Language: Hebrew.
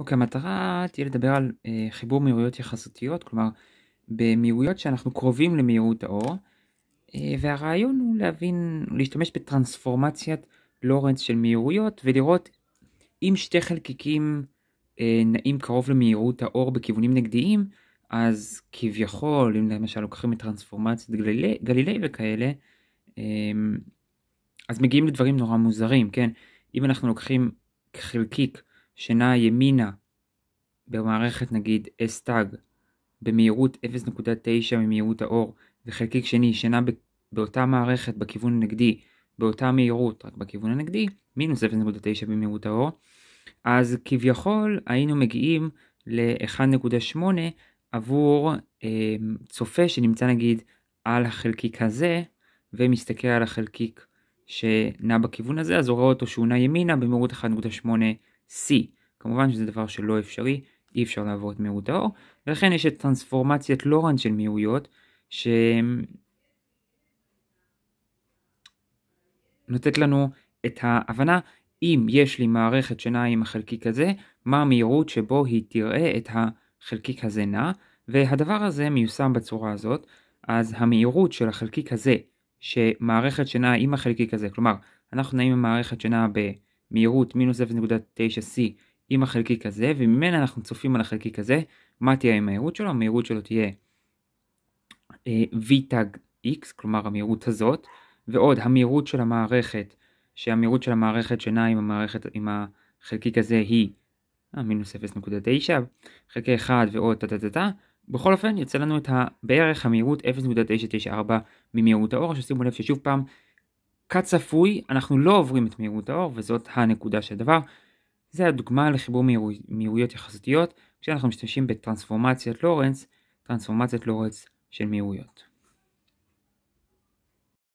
אוקיי, המטרה תהיה לדבר על אה, חיבור מהירויות יחסותיות, כלומר במהירויות שאנחנו קרובים למהירות האור, אה, והרעיון הוא להבין, להשתמש בטרנספורמציית לורנס של מהירויות ולראות אם שתי חלקיקים אה, נעים קרוב למהירות האור בכיוונים נגדיים, אז כביכול, אם למשל לוקחים את טרנספורמציית גלילי, גלילי וכאלה, אה, אז מגיעים לדברים נורא מוזרים, כן? אם אנחנו לוקחים חלקיק שנעה ימינה במערכת נגיד אסטאג במהירות 0.9 ממהירות האור וחלקיק שני שנע באותה מערכת בכיוון הנגדי באותה מהירות רק בכיוון הנגדי מינוס 0.9 במהירות האור אז כביכול היינו מגיעים ל-1.8 עבור אה, צופה שנמצא נגיד על החלקיק הזה ומסתכל על החלקיק שנע בכיוון הזה אז הוא רואה אותו שהוא נע ימינה במהירות 1.8 C. כמובן שזה דבר שלא אפשרי, אי אפשר לעבור את מהירות האור, ולכן יש את טרנספורמציית לורן של מהירויות, שנותנת לנו את ההבנה אם יש לי מערכת שנעה עם החלקיק הזה, מה המהירות שבו היא תראה את החלקיק הזה נע, והדבר הזה מיושם בצורה הזאת, אז המהירות של החלקיק הזה, שמערכת שנעה עם החלקיק הזה, כלומר, אנחנו נעים עם מערכת שנעה ב... מהירות מינוס 0.9c עם החלקיק הזה, וממנה אנחנו צופים על החלקיק הזה, מה תהיה עם המהירות שלו? המהירות שלו תהיה אה, v-tag x, כלומר המהירות הזאת, ועוד המהירות של המערכת, שהמהירות של המערכת שנעה עם המערכת, עם החלקיק הזה היא אה, מינוס 0.9, חלקי 1 ועוד טה טה טה טה, בכל אופן יוצא לנו את בערך המהירות 0.994 ממהירות האור, ששימו לב ששוב פעם כצפוי אנחנו לא עוברים את מהירות האור וזאת הנקודה של הדבר. זה הדוגמה לחיבור מהירויות יחסותיות כשאנחנו משתמשים בטרנספורמציית לורנס, טרנספורמציית לורנס של מהירויות.